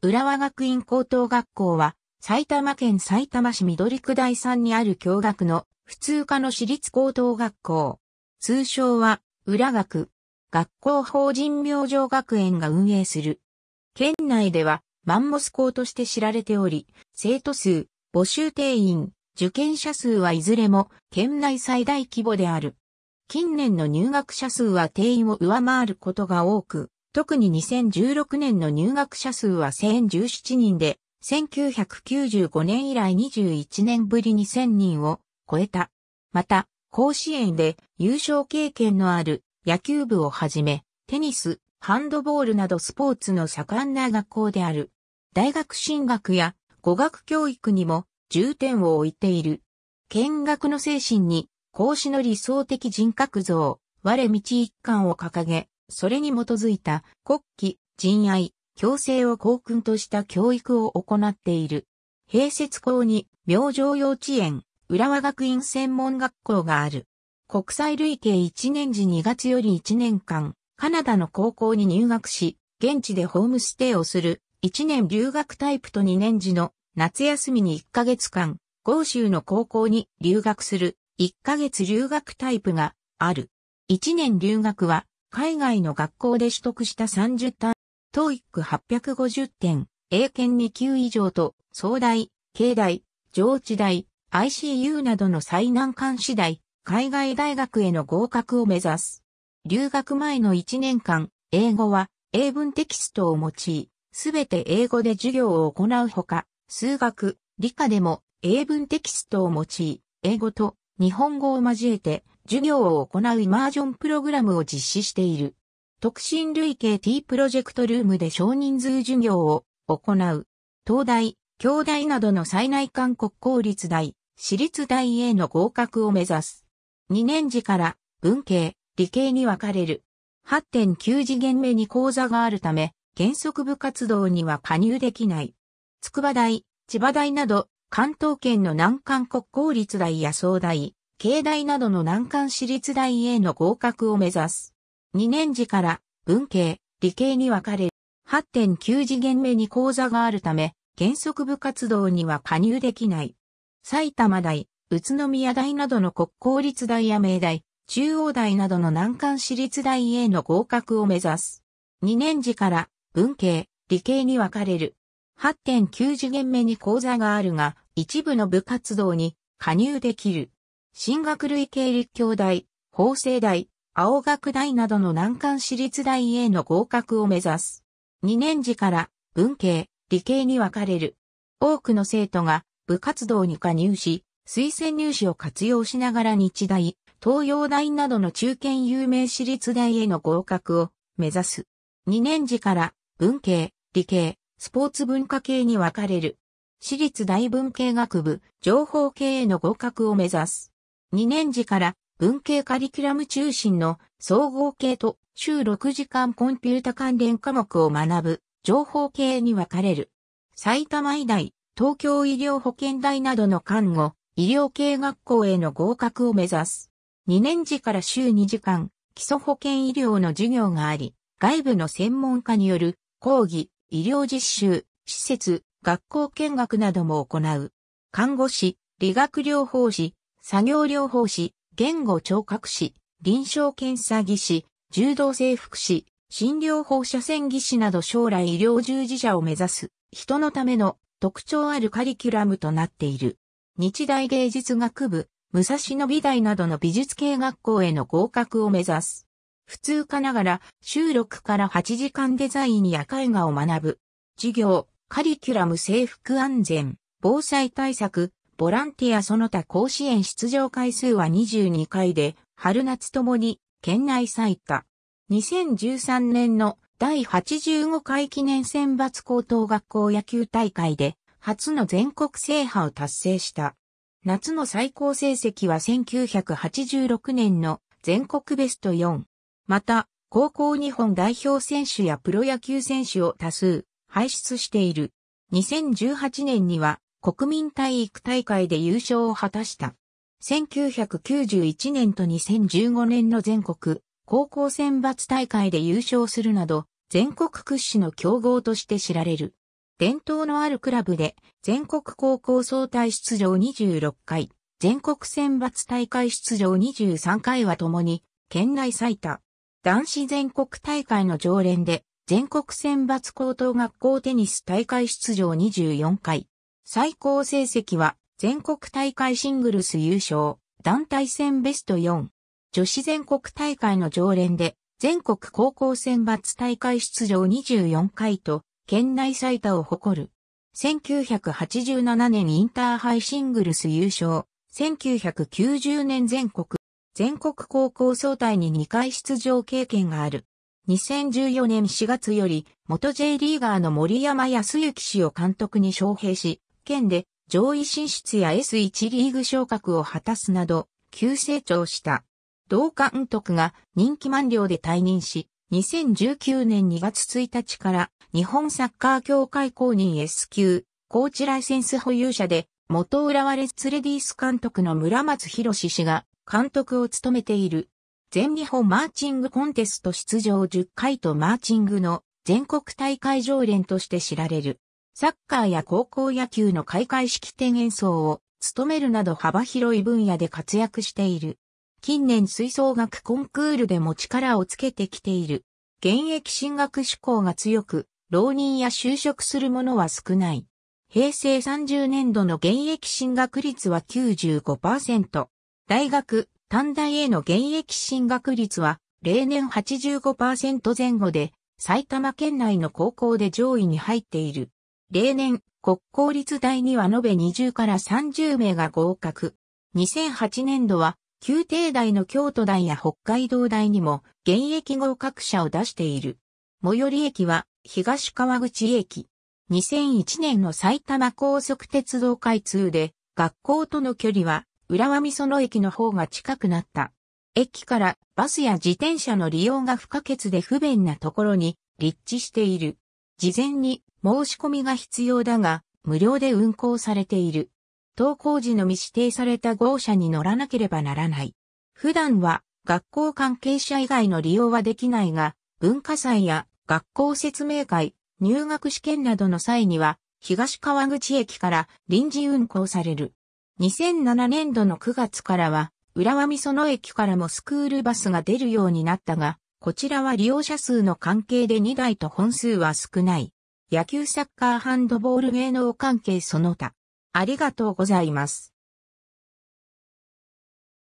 浦和学院高等学校は、埼玉県埼玉市緑区第3にある教学の普通科の私立高等学校。通称は、浦学。学校法人明星学園が運営する。県内では、マンモス校として知られており、生徒数、募集定員、受験者数はいずれも県内最大規模である。近年の入学者数は定員を上回ることが多く、特に2016年の入学者数は1017人で、1995年以来21年ぶりに1000人を超えた。また、甲子園で優勝経験のある野球部をはじめ、テニス、ハンドボールなどスポーツの盛んな学校である。大学進学や語学教育にも重点を置いている。見学の精神に、孔子の理想的人格像、我道一貫を掲げ、それに基づいた国旗、人愛、共生を校訓とした教育を行っている。併設校に、明星幼稚園、浦和学院専門学校がある。国際累計1年時2月より1年間、カナダの高校に入学し、現地でホームステイをする、1年留学タイプと2年時の夏休みに1ヶ月間、豪州の高校に留学する1ヶ月留学タイプがある。1年留学は海外の学校で取得した30単、トーイック850点、英検2級以上と、総大、経大、上智大、ICU などの最難関次第、海外大学への合格を目指す。留学前の1年間、英語は英文テキストを用い、すべて英語で授業を行うほか、数学、理科でも英文テキストを用い、英語と日本語を交えて授業を行うイマージョンプログラムを実施している。特進類型 T プロジェクトルームで少人数授業を行う。東大、京大などの最内韓国公立大、私立大への合格を目指す。2年時から文系、理系に分かれる。8.9次元目に講座があるため、原則部活動には加入できない。筑波大、千葉大など、関東圏の南韓国公立大や総大、経大などの難関私立大への合格を目指す。2年次から文系、理系に分かれる。8.9次元目に講座があるため、原則部活動には加入できない。埼玉大、宇都宮大などの国公立大や明大、中央大などの難関私立大への合格を目指す。2年次から文系、理系に分かれる。8.9次元目に講座があるが、一部の部活動に加入できる。進学類系立教大、法政大、青学大などの難関私立大への合格を目指す。2年時から文系、理系に分かれる。多くの生徒が部活動に加入し、推薦入試を活用しながら日大、東洋大などの中堅有名私立大への合格を目指す。2年時から文系、理系、スポーツ文化系に分かれる。私立大文系学部、情報系への合格を目指す。2年時から文系カリキュラム中心の総合系と週6時間コンピュータ関連科目を学ぶ情報系に分かれる。埼玉医大、東京医療保険大などの看護、医療系学校への合格を目指す。2年時から週2時間、基礎保険医療の授業があり、外部の専門家による講義、医療実習、施設、学校見学なども行う。看護師、理学療法士、作業療法士、言語聴覚士、臨床検査技師、柔道整復師、診療放射線技師など将来医療従事者を目指す人のための特徴あるカリキュラムとなっている。日大芸術学部、武蔵野美大などの美術系学校への合格を目指す。普通科ながら収録から8時間デザインや絵画を学ぶ。授業、カリキュラム制服安全、防災対策、ボランティアその他甲子園出場回数は22回で、春夏ともに県内最多。2013年の第85回記念選抜高等学校野球大会で初の全国制覇を達成した。夏の最高成績は1986年の全国ベスト4。また、高校日本代表選手やプロ野球選手を多数輩出している。2018年には国民体育大会で優勝を果たした。1991年と2015年の全国高校選抜大会で優勝するなど、全国屈指の強豪として知られる。伝統のあるクラブで全国高校総体出場26回、全国選抜大会出場23回はともに県内最多。男子全国大会の常連で全国選抜高等学校テニス大会出場24回、最高成績は全国大会シングルス優勝、団体戦ベスト4。女子全国大会の常連で、全国高校選抜大会出場24回と、県内最多を誇る。1987年インターハイシングルス優勝、1990年全国、全国高校総体に2回出場経験がある。2014年4月より、元 J リーガーの森山康幸氏を監督に招聘し、県で上位進出や S1 リーグ昇格を果たすなど、急成長した。同監督が任期満了で退任し、2019年2月1日から日本サッカー協会公認 S 級コーチライセンス保有者で元浦和レッズレディース監督の村松博氏が監督を務めている全日本マーチングコンテスト出場10回とマーチングの全国大会常連として知られる。サッカーや高校野球の開会式典演奏を務めるなど幅広い分野で活躍している。近年吹奏楽コンクールでも力をつけてきている。現役進学志向が強く、浪人や就職する者は少ない。平成30年度の現役進学率は95%。大学、短大への現役進学率は、例年85%前後で、埼玉県内の高校で上位に入っている。例年、国公立大には延べ20から30名が合格。2008年度は、旧帝大の京都大や北海道大にも現役合格者を出している。最寄り駅は東川口駅。2001年の埼玉高速鉄道開通で学校との距離は浦和美園駅の方が近くなった。駅からバスや自転車の利用が不可欠で不便なところに立地している。事前に申し込みが必要だが、無料で運行されている。登校時のみ指定された号車に乗らなければならない。普段は学校関係者以外の利用はできないが、文化祭や学校説明会、入学試験などの際には、東川口駅から臨時運行される。2007年度の9月からは、浦和美園駅からもスクールバスが出るようになったが、こちらは利用者数の関係で2台と本数は少ない。野球サッカーハンドボール芸能関係その他。ありがとうございます。